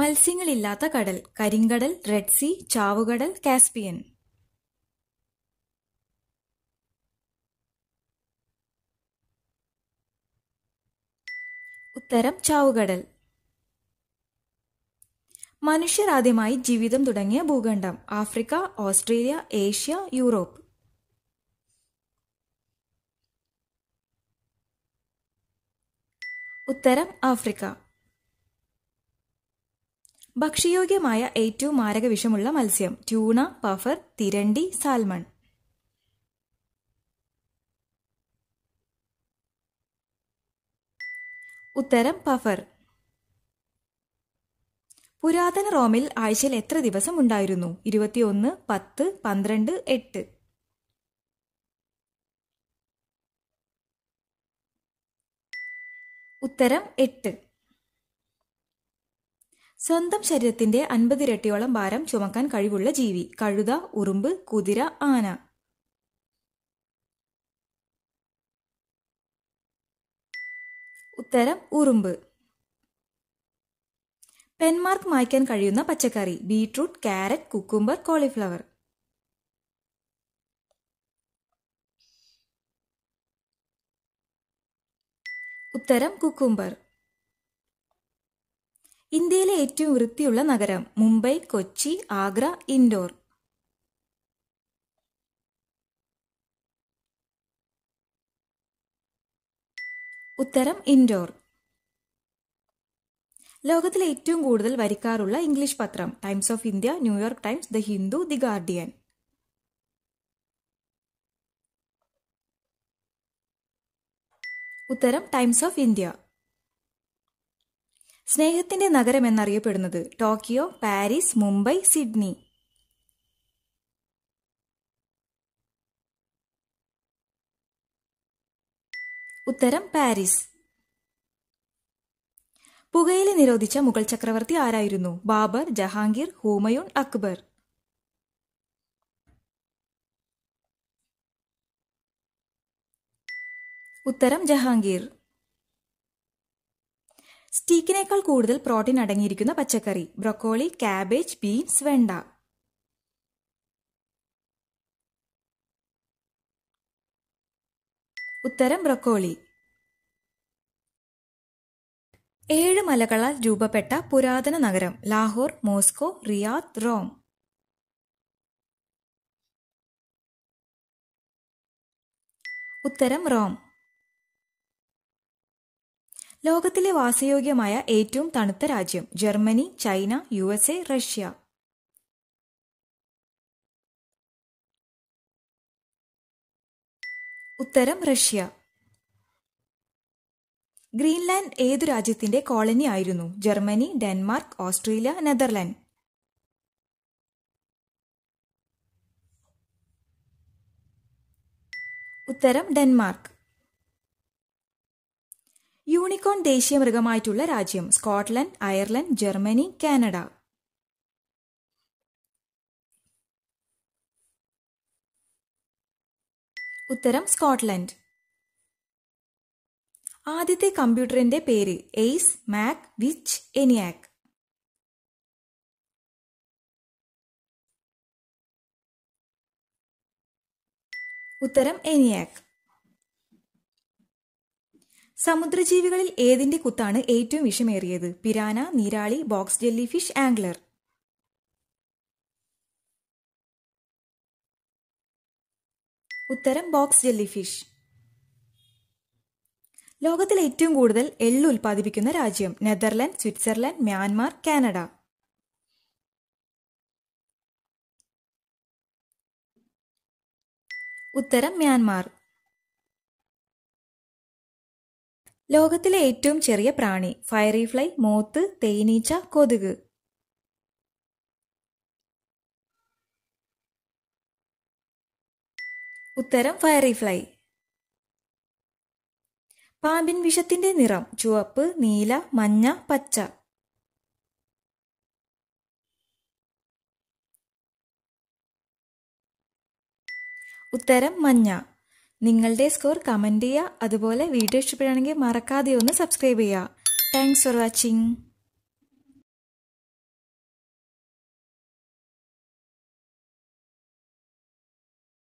മത്സ്യങ്ങളില്ലാത്ത കടൽ കരിങ്കടൽ red sea ചാവുകടൽ കാസ്പിയൻ ഉത്തരം ചാവുകടൽ മനുഷ്യർ ആദ്യമായി ജീവിതം തുടങ്ങിയ ഭൂഖണ്ഡം ആഫ്രിക്ക ഓസ്ട്രേലിയ ഏഷ്യ യൂറോപ്പ് ഉത്തരം ആഫ്രിക്ക ഭക്ഷ്യയോഗ്യമായ ഏറ്റവും മാരക വിഷമുള്ള മത്സ്യം ട്യൂണ പഫർ തിരണ്ടി സാൽമൺ ഉത്തരം പഫർ പുരാതന റോമിൽ ആഴ്ചയിൽ എത്ര ദിവസം ഉണ്ടായിരുന്നു ഇരുപത്തിയൊന്ന് പത്ത് പന്ത്രണ്ട് എട്ട് ഉത്തരം എട്ട് സ്വന്തം ശരീരത്തിന്റെ അൻപതിരട്ടിയോളം ഭാരം ചുമക്കാൻ കഴിവുള്ള ജീവി കഴുത ഉറുമ്പ് കുതിര ആന ഉത്തരം ഉറുമ്പ് പെൻമാർക്ക് മായ്ക്കാൻ കഴിയുന്ന പച്ചക്കറി ബീട്രൂട്ട് കാരറ്റ് കുക്കുംബർ കോളിഫ്ലവർ ഉത്തരം കുക്കുംബർ ഏറ്റവും വൃത്തിയുള്ള നഗരം മുംബൈ കൊച്ചി ആഗ്ര ഇൻഡോർ ഉത്തരം ഇൻഡോർ ലോകത്തിലെ ഏറ്റവും കൂടുതൽ വരിക്കാറുള്ള ഇംഗ്ലീഷ് പത്രം Times of India New York Times the Hindu the Guardian ഉത്തരം ടൈംസ് ഓഫ് ഇന്ത്യ സ്നേഹത്തിന്റെ നഗരം എന്നറിയപ്പെടുന്നത് ടോക്കിയോ പാരീസ് മുംബൈ സിഡ്നി ഉത്തരം പാരീസ് പുകയില നിരോധിച്ച മുഗൾ ചക്രവർത്തി ആരായിരുന്നു ബാബർ ജഹാംഗീർ ഹൂമയൂൺ അക്ബർ ഉത്തരം ജഹാംഗീർ സ്റ്റീക്കിനേക്കാൾ കൂടുതൽ പ്രോട്ടീൻ അടങ്ങിയിരിക്കുന്ന പച്ചക്കറി ബ്രൊക്കോളി കാബേജ് ബീൻസ് വെണ്ട ഉത്തരം ബ്രൊക്കോളി ഏഴ് മലകളാൽ രൂപപ്പെട്ട പുരാതന നഗരം ലാഹോർ മോസ്കോ റിയാദ് റോം ഉത്തരം റോം ലോകത്തിലെ വാസയോഗ്യമായ ഏറ്റവും തണുത്ത രാജ്യം ജർമ്മനി ചൈന യു റഷ്യ ഉത്തരം റഷ്യ ഗ്രീൻലാൻഡ് ഏതു രാജ്യത്തിന്റെ കോളനി ആയിരുന്നു ജർമ്മനി ഡെൻമാർക്ക് ഓസ്ട്രേലിയ നെതർലാൻഡ് ഉത്തരം ഡെൻമാർക്ക് യൂണിക്കോൺ ദേശീയ മൃഗമായിട്ടുള്ള രാജ്യം സ്കോട്ട്ലൻഡ് അയർലൻഡ് ജർമ്മനി കാനഡ ഉത്തരം സ്കോട്ട്ലൻഡ് ആദ്യത്തെ കമ്പ്യൂട്ടറിന്റെ പേര് എയ്സ് മാക് വിച്ച് എനിയാക് ഉത്തരം എനിയാക് സമുദ്രജീവികളിൽ ഏതിന്റെ കുത്താണ് ഏറ്റവും വിഷമേറിയത് പിരാന നീരാളി ബോക്സ് ജെല്ലി ഫിഷ് ആംഗ്ലർ ഉത്തരം ബോക്സ് ജെല്ലി ഫിഷ് ലോകത്തിൽ ഏറ്റവും കൂടുതൽ എള്ള് ഉൽപ്പാദിപ്പിക്കുന്ന രാജ്യം നെതർലാൻഡ് സ്വിറ്റ്സർലാൻഡ് മ്യാൻമാർ കാനഡ ഉത്തരം മ്യാൻമാർ ലോകത്തിലെ ഏറ്റവും ചെറിയ പ്രാണി ഫയറി ഫ്ലൈ മോത്ത് തേനീച്ച കൊതുക് ഉത്തരം ഫയറി ഫ്ലൈ പാമ്പിൻ വിഷത്തിന്റെ നിറം ചുവപ്പ് നീല മഞ്ഞ പച്ച ഉത്തരം മഞ്ഞ നിങ്ങളുടെ സ്കോർ കമൻറ്റ് ചെയ്യുക അതുപോലെ വീഡിയോ ഇഷ്ടപ്പെടുകയാണെങ്കിൽ മറക്കാതെ ഒന്ന് സബ്സ്ക്രൈബ് ചെയ്യുക താങ്ക്സ് ഫോർ വാച്ചിങ്